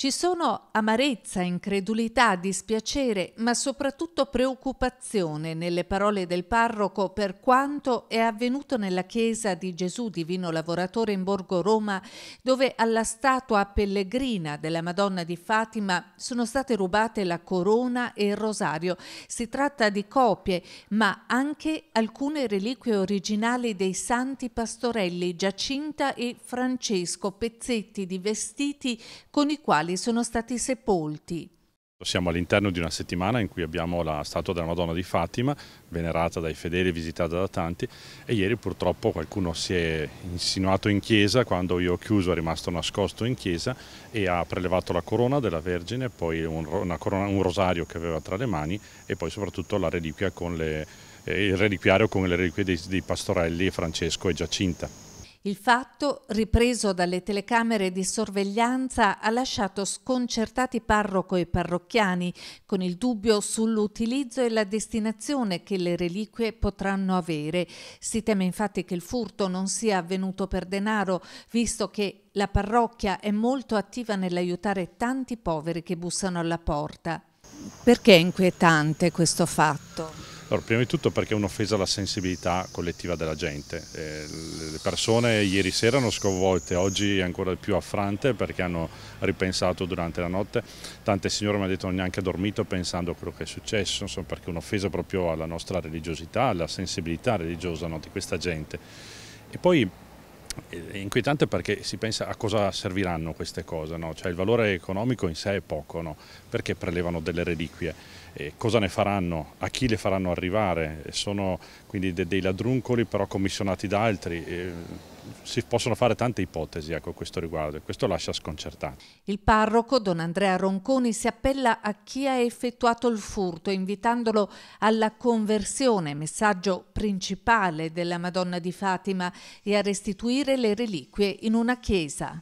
Ci sono amarezza, incredulità, dispiacere, ma soprattutto preoccupazione nelle parole del parroco per quanto è avvenuto nella chiesa di Gesù Divino Lavoratore in Borgo Roma, dove alla statua pellegrina della Madonna di Fatima sono state rubate la corona e il rosario. Si tratta di copie, ma anche alcune reliquie originali dei santi pastorelli Giacinta e Francesco, pezzetti di vestiti con i quali quali sono stati sepolti. Siamo all'interno di una settimana in cui abbiamo la statua della Madonna di Fatima, venerata dai fedeli visitata da tanti e ieri purtroppo qualcuno si è insinuato in chiesa, quando io ho chiuso è rimasto nascosto in chiesa e ha prelevato la corona della Vergine, poi un, corona, un rosario che aveva tra le mani e poi soprattutto la reliquia con le, eh, il reliquiario con le reliquie dei, dei pastorelli Francesco e Giacinta. Il fatto, ripreso dalle telecamere di sorveglianza, ha lasciato sconcertati parroco e parrocchiani, con il dubbio sull'utilizzo e la destinazione che le reliquie potranno avere. Si teme infatti che il furto non sia avvenuto per denaro, visto che la parrocchia è molto attiva nell'aiutare tanti poveri che bussano alla porta. Perché è inquietante questo fatto? Allora, prima di tutto perché è un'offesa alla sensibilità collettiva della gente. Eh, le persone ieri sera erano sconvolte, oggi ancora più affrante perché hanno ripensato durante la notte. Tante signore mi hanno detto che non neanche dormito pensando a quello che è successo, insomma, perché è un'offesa proprio alla nostra religiosità, alla sensibilità religiosa no, di questa gente. E poi eh, è inquietante perché si pensa a cosa serviranno queste cose, no? cioè il valore economico in sé è poco, no? perché prelevano delle reliquie eh, cosa ne faranno, a chi le faranno arrivare, sono quindi de dei ladruncoli però commissionati da altri. Eh, si possono fare tante ipotesi ecco, a questo riguardo e questo lascia sconcertati. Il parroco Don Andrea Ronconi si appella a chi ha effettuato il furto invitandolo alla conversione, messaggio principale della Madonna di Fatima e a restituire le reliquie in una chiesa.